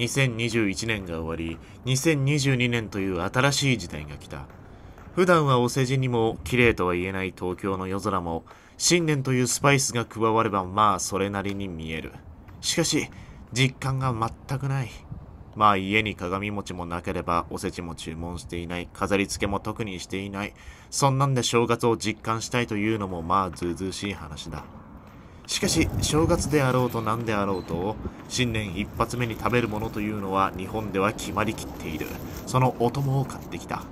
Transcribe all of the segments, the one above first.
2021年が終わり、2022年という新しい時代が来た。普段はお世辞にも綺麗とは言えない東京の夜空も、新年というスパイスが加わればまあそれなりに見える。しかし、実感が全くない。まあ家に鏡餅もなければおせちも注文していない、飾り付けも特にしていない、そんなんで正月を実感したいというのもまあずうずうしい話だ。しかし、正月であろうと何であろうと、新年一発目に食べるものというのは日本では決まりきっている。そのお供を買ってきた。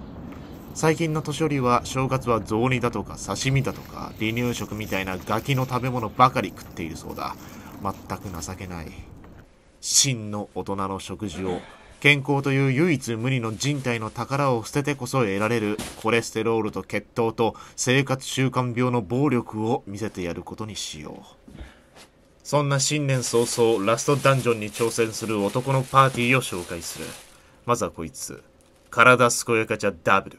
最近の年寄りは正月は雑煮だとか刺身だとか離乳食みたいなガキの食べ物ばかり食っているそうだ。全く情けない。真の大人の食事を、健康という唯一無二の人体の宝を捨ててこそ得られるコレステロールと血糖と生活習慣病の暴力を見せてやることにしよう。そんな新年早々ラストダンジョンに挑戦する男のパーティーを紹介するまずはこいつ体健やかちゃダブル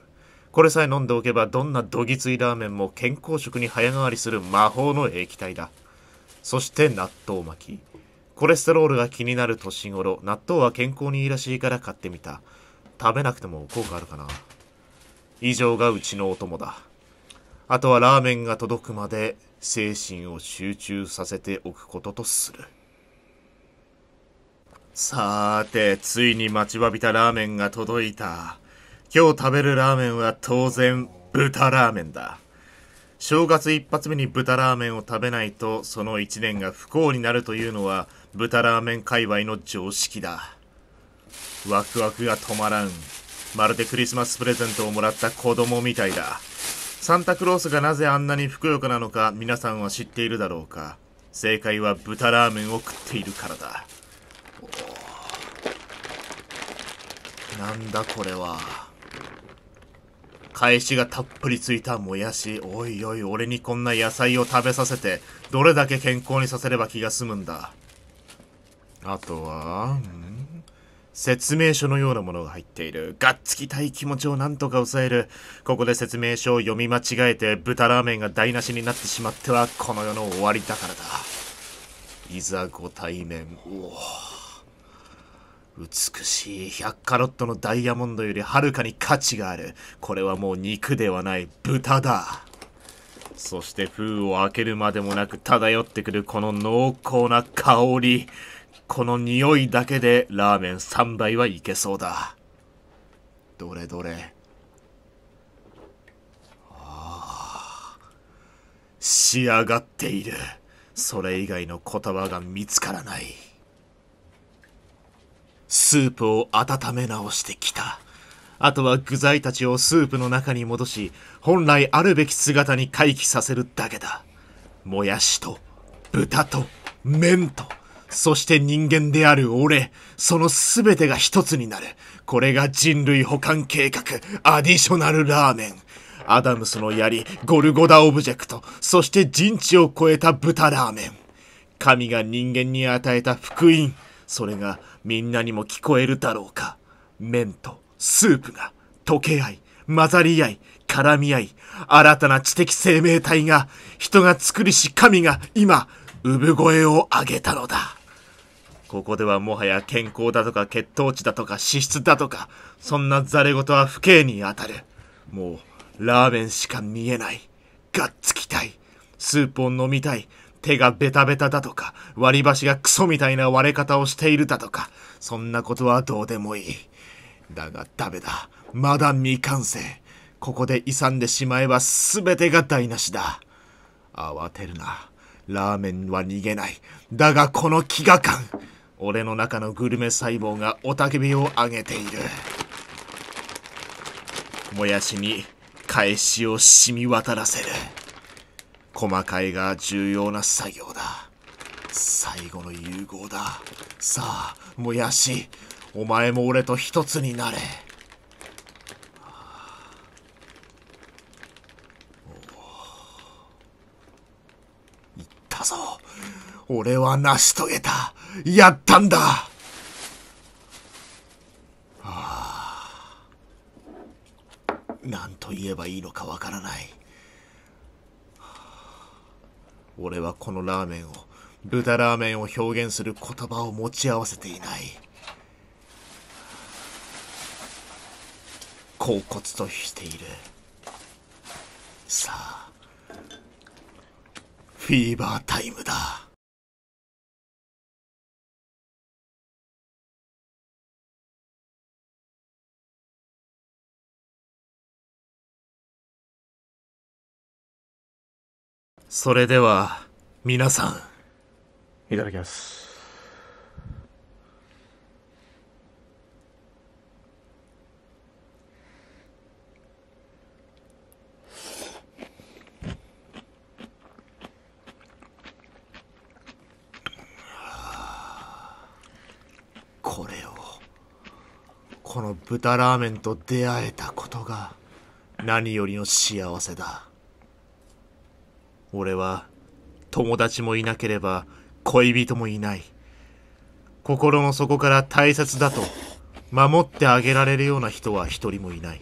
これさえ飲んでおけばどんなどぎついラーメンも健康食に早変わりする魔法の液体だそして納豆巻きコレステロールが気になる年頃納豆は健康にいいらしいから買ってみた食べなくても効果あるかな以上がうちのお供だあとはラーメンが届くまで精神を集中させておくこととする。さーて、ついに待ちわびたラーメンが届いた。今日食べるラーメンは当然、豚ラーメンだ。正月一発目に豚ラーメンを食べないと、その一年が不幸になるというのは、豚ラーメン界隈の常識だ。ワクワクが止まらん。まるでクリスマスプレゼントをもらった子供みたいだ。サンタクロースがなぜあんなにふくよかなのか皆さんは知っているだろうか正解は豚ラーメンを食っているからだなんだこれは返しがたっぷりついたもやしおいおい俺にこんな野菜を食べさせてどれだけ健康にさせれば気が済むんだあとは説明書のようなものが入っている。がっつきたい気持ちをなんとか抑える。ここで説明書を読み間違えて豚ラーメンが台無しになってしまってはこの世の終わりだからだ。いざご対面。美しい100カロットのダイヤモンドよりはるかに価値がある。これはもう肉ではない豚だ。そして封を開けるまでもなく漂ってくるこの濃厚な香り。この匂いだけでラーメン3杯はいけそうだ。どれどれ。ああ。仕上がっている。それ以外の言葉が見つからない。スープを温め直してきた。あとは具材たちをスープの中に戻し、本来あるべき姿に回帰させるだけだ。もやしと、豚と、麺と。そして人間である俺、その全てが一つになる。これが人類保管計画、アディショナルラーメン。アダムスの槍、ゴルゴダオブジェクト、そして人知を超えた豚ラーメン。神が人間に与えた福音、それがみんなにも聞こえるだろうか。麺とスープが溶け合い、混ざり合い、絡み合い、新たな知的生命体が、人が作りし神が今、産声を上げたのだ。ここではもはや健康だとか血糖値だとか脂質だとか、そんなザレ事は不敬に当たる。もう、ラーメンしか見えない。がっつきたい。スープを飲みたい。手がベタベタだとか、割り箸がクソみたいな割れ方をしているだとか、そんなことはどうでもいい。だがダメだ。まだ未完成。ここで勇んでしまえば全てが台無しだ。慌てるな。ラーメンは逃げない。だがこの飢餓感。俺の中のグルメ細胞が雄たけびをあげているもやしに返しを染み渡らせる細かいが重要な作業だ最後の融合ださあもやしお前も俺と一つになれったぞ。俺は成し遂げたやったんだ、はあ、なんと言えばいいのかわからない、はあ、俺はこのラーメンを豚ラーメンを表現する言葉を持ち合わせていない恍惚としているさあフィーバータイムだそれでは皆さんいただきますこれをこの豚ラーメンと出会えたことが何よりの幸せだ俺は友達もいなければ恋人もいない。心の底から大切だと守ってあげられるような人は一人もいない。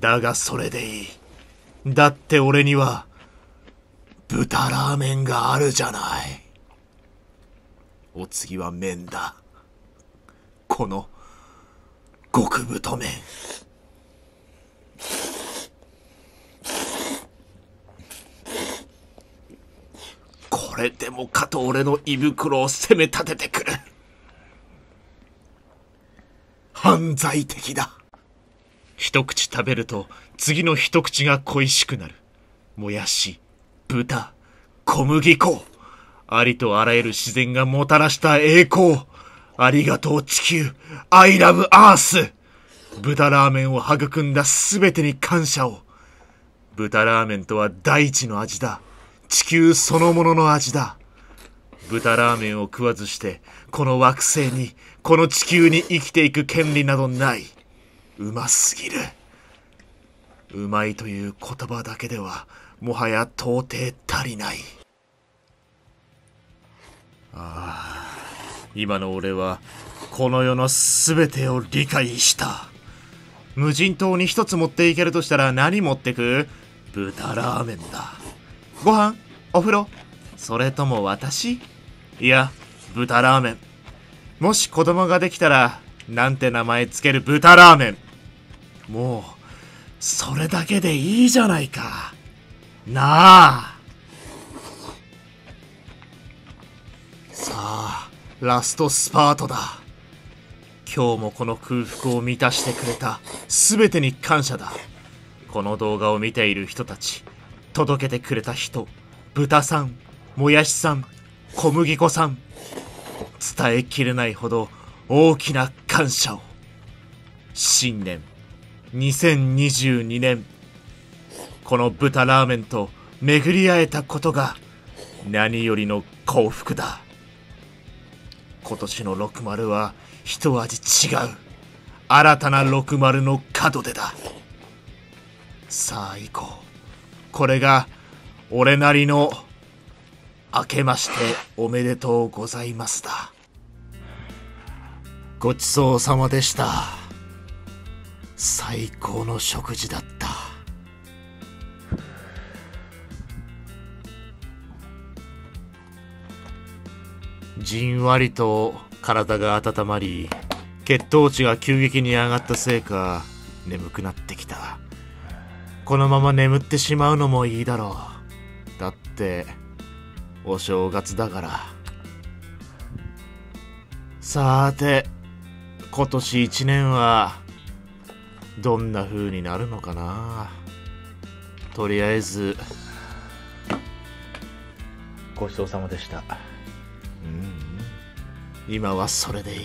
だがそれでいい。だって俺には豚ラーメンがあるじゃない。お次は麺だ。この極太麺。れでもかと俺の胃袋を攻め立ててくる。犯罪的だ。一口食べると次の一口が恋しくなる。もやし、豚、小麦粉。ありとあらゆる自然がもたらした栄光。ありがとう地球。I love Earth。豚ラーメンを育んだ全てに感謝を。豚ラーメンとは大地の味だ。地球そのものの味だ豚ラーメンを食わずしてこの惑星にこの地球に生きていく権利などないうますぎるうまいという言葉だけではもはや到底足りないああ今の俺はこの世の全てを理解した無人島に一つ持っていけるとしたら何持ってく豚ラーメンだご飯お風呂それとも私いや、豚ラーメン。もし子供ができたら、なんて名前つける豚ラーメン。もう、それだけでいいじゃないか。なあ。さあ、ラストスパートだ。今日もこの空腹を満たしてくれた全てに感謝だ。この動画を見ている人たち、届けてくれた人豚さんもやしさん小麦粉さん伝えきれないほど大きな感謝を新年2022年この豚ラーメンと巡り会えたことが何よりの幸福だ今年の60は一味違う新たな60の門出ださあ行こうこれが、俺なりの、明けましておめでとうございますだ。ごちそうさまでした。最高の食事だった。じんわりと体が温まり、血糖値が急激に上がったせいか、眠くなってこのまま眠ってしまうのもいいだろう。だって、お正月だから。さーて、今年一年は、どんな風になるのかな。とりあえず、ごちそうさまでした。うん、今はそれでいい。